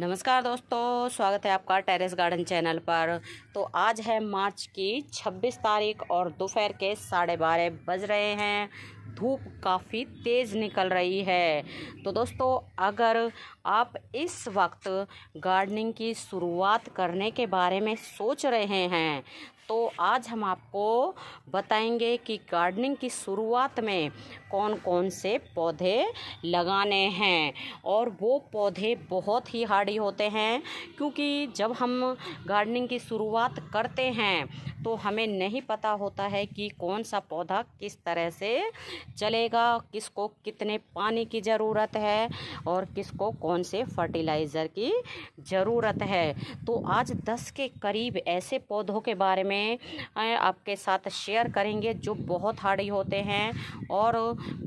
नमस्कार दोस्तों स्वागत है आपका टेरेस गार्डन चैनल पर तो आज है मार्च की 26 तारीख और दोपहर के साढ़े बारह बज रहे हैं धूप काफ़ी तेज़ निकल रही है तो दोस्तों अगर आप इस वक्त गार्डनिंग की शुरुआत करने के बारे में सोच रहे हैं तो आज हम आपको बताएंगे कि गार्डनिंग की शुरुआत में कौन कौन से पौधे लगाने हैं और वो पौधे बहुत ही हार्डी होते हैं क्योंकि जब हम गार्डनिंग की शुरुआत करते हैं तो हमें नहीं पता होता है कि कौन सा पौधा किस तरह से चलेगा किसको कितने पानी की ज़रूरत है और किसको कौन से फर्टिलाइज़र की ज़रूरत है तो आज दस के करीब ऐसे पौधों के बारे में में आपके साथ शेयर करेंगे जो बहुत हार्डी होते हैं और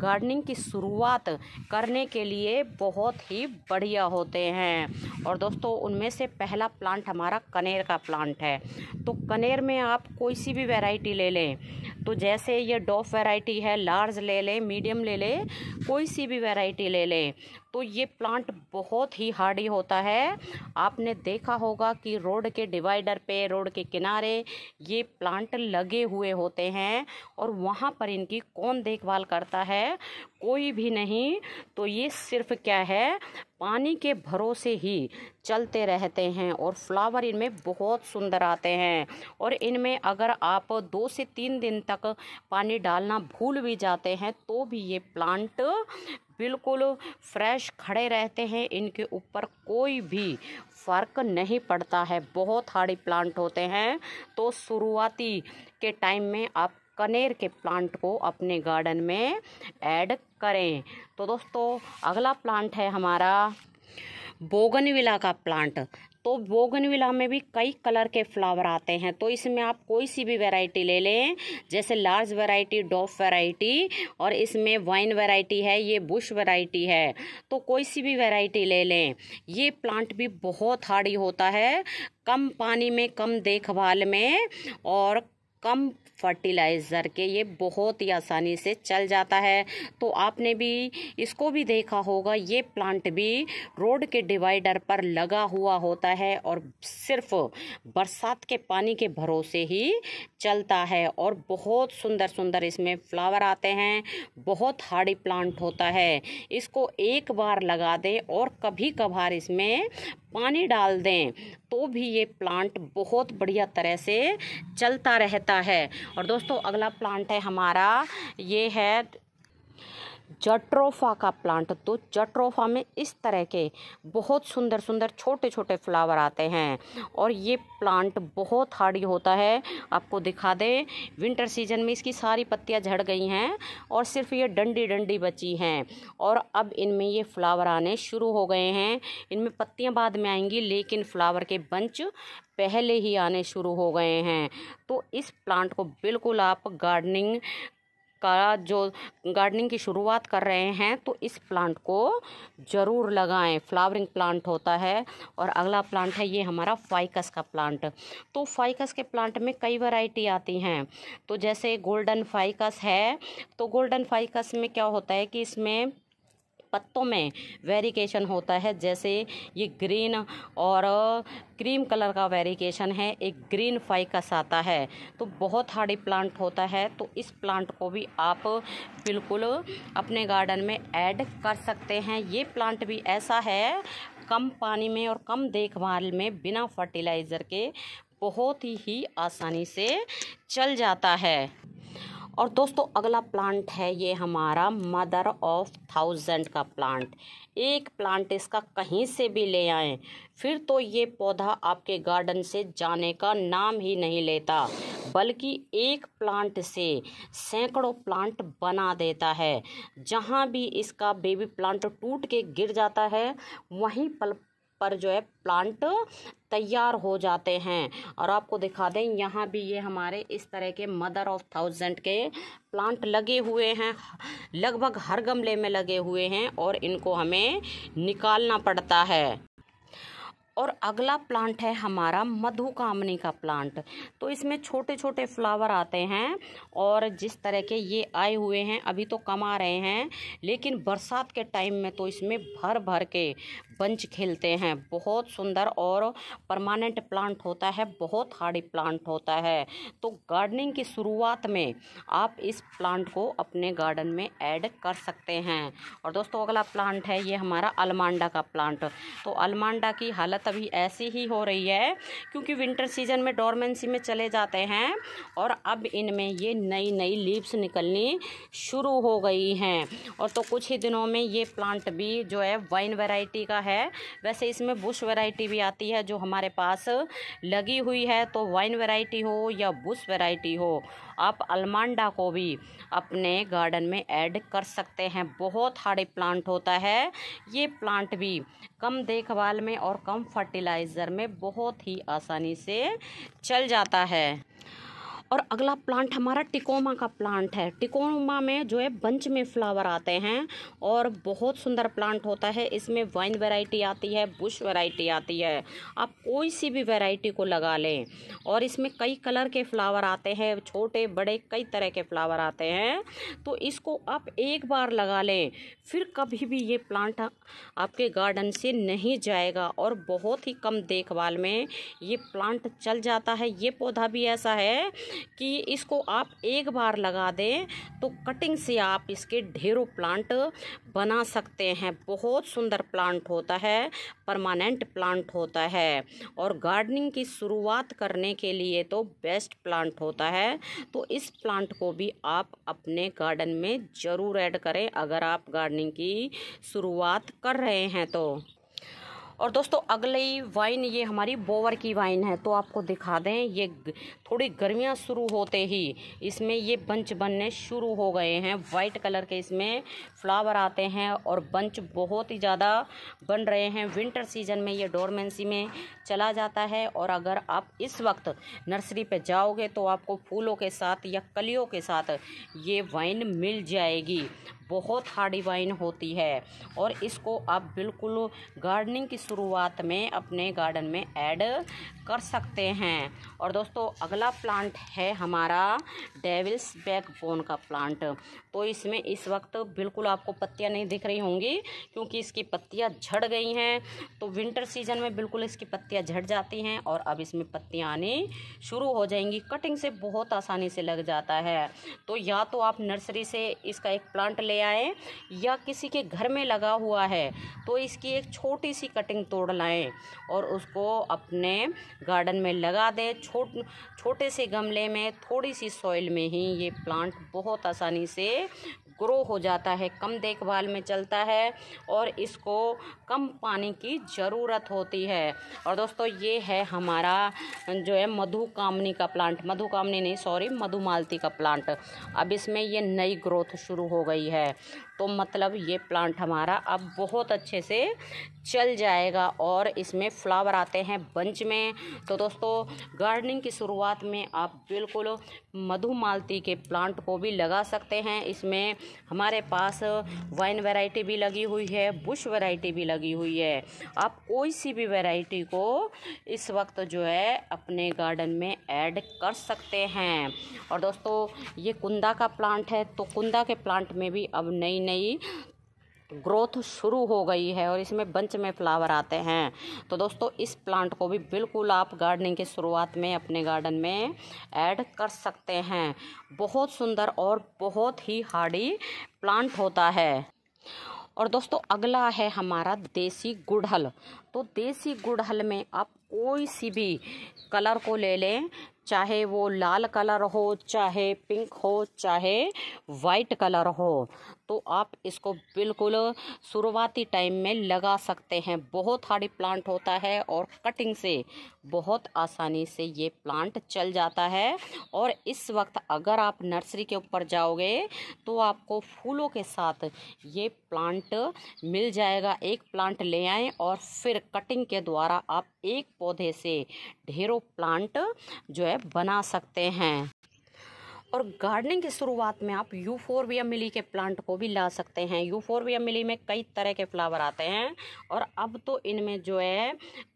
गार्डनिंग की शुरुआत करने के लिए बहुत ही बढ़िया होते हैं और दोस्तों उनमें से पहला प्लांट हमारा कनेर का प्लांट है तो कनेर में आप कोई सी भी वैरायटी ले लें तो जैसे ये डॉफ वैरायटी है लार्ज ले लें मीडियम ले लें कोई सी भी वैरायटी ले लें तो ये प्लांट बहुत ही हार्डी होता है आपने देखा होगा कि रोड के डिवाइडर पे रोड के किनारे ये प्लांट लगे हुए होते हैं और वहाँ पर इनकी कौन देखभाल करता है कोई भी नहीं तो ये सिर्फ क्या है पानी के भरोसे ही चलते रहते हैं और फ्लावर इनमें बहुत सुंदर आते हैं और इनमें अगर आप दो से तीन दिन तक पानी डालना भूल भी जाते हैं तो भी ये प्लांट बिल्कुल फ्रेश खड़े रहते हैं इनके ऊपर कोई भी फ़र्क नहीं पड़ता है बहुत हार्डी प्लांट होते हैं तो शुरुआती के टाइम में आप कनेर के प्लांट को अपने गार्डन में ऐड करें तो दोस्तों अगला प्लांट है हमारा बोगनविला का प्लांट तो बोगनविला में भी कई कलर के फ्लावर आते हैं तो इसमें आप कोई सी भी वैरायटी ले लें जैसे लार्ज वैरायटी डॉफ वैरायटी और इसमें वाइन वैरायटी है ये बुश वैरायटी है तो कोई सी भी वैरायटी ले लें ये प्लांट भी बहुत हार्डी होता है कम पानी में कम देखभाल में और कम फर्टिलाइज़र के ये बहुत ही आसानी से चल जाता है तो आपने भी इसको भी देखा होगा ये प्लांट भी रोड के डिवाइडर पर लगा हुआ होता है और सिर्फ बरसात के पानी के भरोसे ही चलता है और बहुत सुंदर सुंदर इसमें फ्लावर आते हैं बहुत हार्डी प्लांट होता है इसको एक बार लगा दें और कभी कभार इसमें पानी डाल दें तो भी ये प्लांट बहुत बढ़िया तरह से चलता रहता है और दोस्तों अगला प्लांट है हमारा ये है जट्रोफा का प्लांट तो जट्रोफा में इस तरह के बहुत सुंदर सुंदर छोटे छोटे फ्लावर आते हैं और ये प्लांट बहुत हार्डी होता है आपको दिखा दें विंटर सीजन में इसकी सारी पत्तियां झड़ गई हैं और सिर्फ ये डंडी डंडी बची हैं और अब इनमें ये फ्लावर आने शुरू हो गए हैं इनमें पत्तियाँ बाद में आएंगी लेकिन फ्लावर के बंच पहले ही आने शुरू हो गए हैं तो इस प्लांट को बिल्कुल आप गार्डनिंग का जो गार्डनिंग की शुरुआत कर रहे हैं तो इस प्लांट को ज़रूर लगाएं फ्लावरिंग प्लांट होता है और अगला प्लांट है ये हमारा फाइकस का प्लांट तो फाइकस के प्लांट में कई वैरायटी आती हैं तो जैसे गोल्डन फाइकस है तो गोल्डन फाइकस में क्या होता है कि इसमें पत्तों में वेरिकेशन होता है जैसे ये ग्रीन और क्रीम कलर का वेरिकेशन है एक ग्रीन फाइकस आता है तो बहुत हार्डी प्लांट होता है तो इस प्लांट को भी आप बिल्कुल अपने गार्डन में ऐड कर सकते हैं ये प्लांट भी ऐसा है कम पानी में और कम देखभाल में बिना फर्टिलाइज़र के बहुत ही आसानी से चल जाता है और दोस्तों अगला प्लांट है ये हमारा मदर ऑफ थाउजेंड का प्लांट एक प्लांट इसका कहीं से भी ले आएं फिर तो ये पौधा आपके गार्डन से जाने का नाम ही नहीं लेता बल्कि एक प्लांट से सैकड़ों प्लांट बना देता है जहाँ भी इसका बेबी प्लांट टूट के गिर जाता है वहीं पल पर जो है प्लांट तैयार हो जाते हैं और आपको दिखा दें यहाँ भी ये हमारे इस तरह के मदर ऑफ थाउजेंड के प्लांट लगे हुए हैं लगभग हर गमले में लगे हुए हैं और इनको हमें निकालना पड़ता है और अगला प्लांट है हमारा मधुकामनी का प्लांट तो इसमें छोटे छोटे फ्लावर आते हैं और जिस तरह के ये आए हुए हैं अभी तो कम आ रहे हैं लेकिन बरसात के टाइम में तो इसमें भर भर के बंच खिलते हैं बहुत सुंदर और परमानेंट प्लांट होता है बहुत हार्डी प्लांट होता है तो गार्डनिंग की शुरुआत में आप इस प्लांट को अपने गार्डन में ऐड कर सकते हैं और दोस्तों अगला प्लांट है ये हमारा अलमांडा का प्लांट तो अलमांडा की हालत हालत अभी ऐसी ही हो रही है क्योंकि विंटर सीजन में डोरमेंसी में चले जाते हैं और अब इनमें ये नई नई लीव्स निकलनी शुरू हो गई हैं और तो कुछ ही दिनों में ये प्लांट भी जो है वाइन वैरायटी का है वैसे इसमें बुश वैरायटी भी आती है जो हमारे पास लगी हुई है तो वाइन वैरायटी हो या बुश वैरायटी हो आप अलमांडा को भी अपने गार्डन में ऐड कर सकते हैं बहुत हार्डी प्लांट होता है ये प्लांट भी कम देखभाल में और कम फर्टिलाइज़र में बहुत ही आसानी से चल जाता है और अगला प्लांट हमारा टिकोमा का प्लांट है टिकोमा में जो है बंच में फ्लावर आते हैं और बहुत सुंदर प्लांट होता है इसमें वाइन वैरायटी आती है बुश वैरायटी आती है आप कोई सी भी वैरायटी को लगा लें और इसमें कई कलर के फ्लावर आते हैं छोटे बड़े कई तरह के फ्लावर आते हैं तो इसको आप एक बार लगा लें फिर कभी भी ये प्लांट आपके गार्डन से नहीं जाएगा और बहुत ही कम देखभाल में ये प्लांट चल जाता है ये पौधा भी ऐसा है कि इसको आप एक बार लगा दें तो कटिंग से आप इसके ढेरों प्लांट बना सकते हैं बहुत सुंदर प्लांट होता है परमानेंट प्लांट होता है और गार्डनिंग की शुरुआत करने के लिए तो बेस्ट प्लांट होता है तो इस प्लांट को भी आप अपने गार्डन में ज़रूर ऐड करें अगर आप गार्डनिंग की शुरुआत कर रहे हैं तो और दोस्तों अगली वाइन ये हमारी बोवर की वाइन है तो आपको दिखा दें ये थोड़ी गर्मियाँ शुरू होते ही इसमें ये बंच बनने शुरू हो गए हैं वाइट कलर के इसमें फ्लावर आते हैं और बंच बहुत ही ज़्यादा बन रहे हैं विंटर सीजन में ये डोरमेंसी में चला जाता है और अगर आप इस वक्त नर्सरी पर जाओगे तो आपको फूलों के साथ या कलियों के साथ ये वाइन मिल जाएगी बहुत हार डिवाइन होती है और इसको आप बिल्कुल गार्डनिंग की शुरुआत में अपने गार्डन में ऐड कर सकते हैं और दोस्तों अगला प्लांट है हमारा डेविल्स बैकबोन का प्लांट तो इसमें इस वक्त बिल्कुल आपको पत्तियाँ नहीं दिख रही होंगी क्योंकि इसकी पत्तियाँ झड़ गई हैं तो विंटर सीजन में बिल्कुल इसकी पत्तियाँ झड़ जाती हैं और अब इसमें पत्तियाँ आनी शुरू हो जाएंगी कटिंग से बहुत आसानी से लग जाता है तो या तो आप नर्सरी से इसका एक प्लांट ले आएँ या किसी के घर में लगा हुआ है तो इसकी एक छोटी सी कटिंग तोड़ लाएँ और उसको अपने गार्डन में लगा दें छोट छोटे से गमले में थोड़ी सी सॉइल में ही ये प्लांट बहुत आसानी से ग्रो हो जाता है कम देखभाल में चलता है और इसको कम पानी की ज़रूरत होती है और दोस्तों ये है हमारा जो है मधु कामनी का प्लांट मधु कामनी नहीं सॉरी मधुमालती का प्लांट अब इसमें ये नई ग्रोथ शुरू हो गई है तो मतलब ये प्लांट हमारा अब बहुत अच्छे से चल जाएगा और इसमें फ्लावर आते हैं बंच में तो दोस्तों गार्डनिंग की शुरुआत में आप बिल्कुल मधुमालती के प्लांट को भी लगा सकते हैं इसमें हमारे पास वाइन वैरायटी भी लगी हुई है बुश वैरायटी भी लगी हुई है आप कोई सी भी वैरायटी को इस वक्त जो है अपने गार्डन में ऐड कर सकते हैं और दोस्तों ये कुंदा का प्लांट है तो कुंदा के प्लांट में भी अब नई नई ग्रोथ शुरू हो गई है और इसमें बंच में फ्लावर आते हैं तो दोस्तों इस प्लांट को भी बिल्कुल आप गार्डनिंग की शुरुआत में अपने गार्डन में ऐड कर सकते हैं बहुत सुंदर और बहुत ही हार्डी प्लांट होता है और दोस्तों अगला है हमारा देसी गुड़हल तो देसी गुड़हल में आप कोई सी भी कलर को ले लें चाहे वो लाल कलर हो चाहे पिंक हो चाहे वाइट कलर हो तो आप इसको बिल्कुल शुरुआती टाइम में लगा सकते हैं बहुत हार्डी प्लांट होता है और कटिंग से बहुत आसानी से ये प्लांट चल जाता है और इस वक्त अगर आप नर्सरी के ऊपर जाओगे तो आपको फूलों के साथ ये प्लांट मिल जाएगा एक प्लांट ले आए और फिर कटिंग के द्वारा आप एक पौधे से ढेरों प्लांट जो है बना सकते हैं और गार्डनिंग की शुरुआत में आप एम मिली के प्लांट को भी ला सकते हैं एम मिली में कई तरह के फ्लावर आते हैं और अब तो इनमें जो है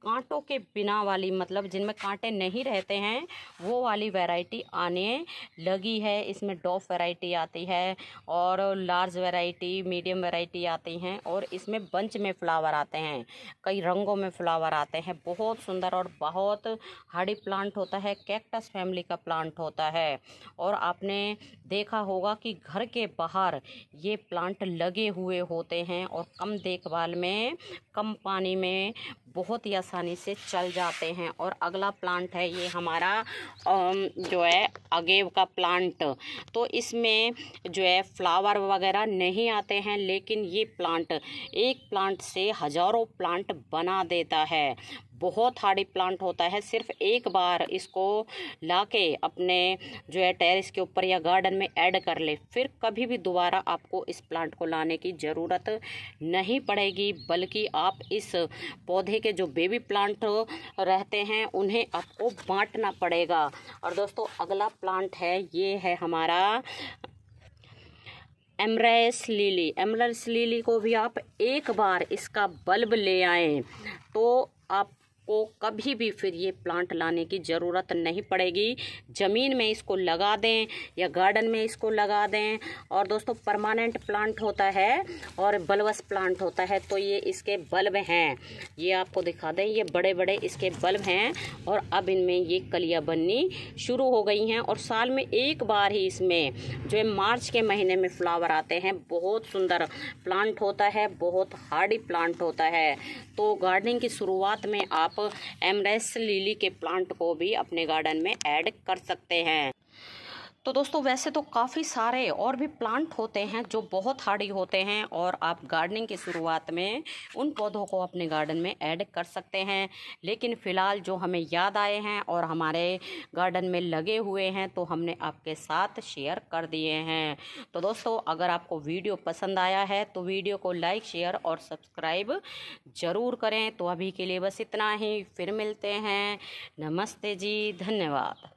कांटों के बिना वाली मतलब जिनमें कांटे नहीं रहते हैं वो वाली वैरायटी आने लगी है इसमें डॉफ वैरायटी आती है और लार्ज वैरायटी मीडियम वैरायटी आती हैं और इसमें बंच में फ्लावर आते हैं कई रंगों में फ्लावर आते हैं बहुत सुंदर और बहुत हार्डी प्लांट होता है कैक्टस फैमिली का प्लांट होता है और आपने देखा होगा कि घर के बाहर ये प्लांट लगे हुए होते हैं और कम देखभाल में कम पानी में बहुत ही आसानी से चल जाते हैं और अगला प्लांट है ये हमारा जो है अगेव का प्लांट तो इसमें जो है फ्लावर वगैरह नहीं आते हैं लेकिन ये प्लांट एक प्लांट से हज़ारों प्लांट बना देता है बहुत हार्डी प्लांट होता है सिर्फ एक बार इसको लाके अपने जो है टेरेस के ऊपर या गार्डन में ऐड कर ले फिर कभी भी दोबारा आपको इस प्लांट को लाने की ज़रूरत नहीं पड़ेगी बल्कि आप इस पौधे के जो बेबी प्लांट रहते हैं उन्हें आपको बांटना पड़ेगा और दोस्तों अगला प्लांट है ये है हमारा एमरेस लीली एमरेस लीली को भी आप एक बार इसका बल्ब ले आएँ तो आप आपको कभी भी फिर ये प्लांट लाने की ज़रूरत नहीं पड़ेगी ज़मीन में इसको लगा दें या गार्डन में इसको लगा दें और दोस्तों परमानेंट प्लांट होता है और बल्बस प्लांट होता है तो ये इसके बल्ब हैं ये आपको दिखा दें ये बड़े बड़े इसके बल्ब हैं और अब इनमें ये कलियाँ बननी शुरू हो गई हैं और साल में एक बार ही इसमें जो है मार्च के महीने में फ्लावर आते हैं बहुत सुंदर प्लांट होता है बहुत हार्डी प्लांट होता है तो गार्डनिंग की शुरुआत में आप आप एमरेस लिली के प्लांट को भी अपने गार्डन में ऐड कर सकते हैं तो दोस्तों वैसे तो काफ़ी सारे और भी प्लांट होते हैं जो बहुत हार्डी होते हैं और आप गार्डनिंग की शुरुआत में उन पौधों को अपने गार्डन में ऐड कर सकते हैं लेकिन फ़िलहाल जो हमें याद आए हैं और हमारे गार्डन में लगे हुए हैं तो हमने आपके साथ शेयर कर दिए हैं तो दोस्तों अगर आपको वीडियो पसंद आया है तो वीडियो को लाइक शेयर और सब्सक्राइब ज़रूर करें तो अभी के लिए बस इतना ही फिर मिलते हैं नमस्ते जी धन्यवाद